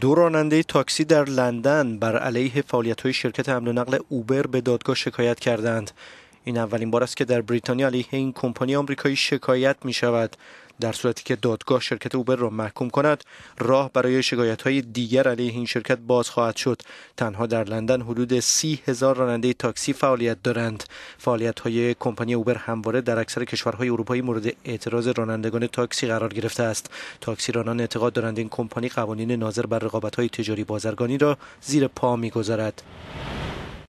دو راننده تاکسی در لندن بر علیه های شرکت حمل و نقل اوبر به دادگاه شکایت کردند. این اولین بار است که در بریتانیا علیه این کمپانی آمریکایی شکایت می شود. در صورتی که دادگاه شرکت اوبر را محکوم کند راه برای شکایت های دیگر علیه این شرکت باز خواهد شد تنها در لندن حدود سی هزار راننده تاکسی فعالیت دارند فعالیت های کمپانی اوبر همواره در اکثر کشورهای اروپایی مورد اعتراض رانندگان تاکسی قرار گرفته است تاکسی رانان اعتقاد دارند این کمپانی قوانین ناظر بر رقابت های تجاری بازرگانی را زیر پا میگذارد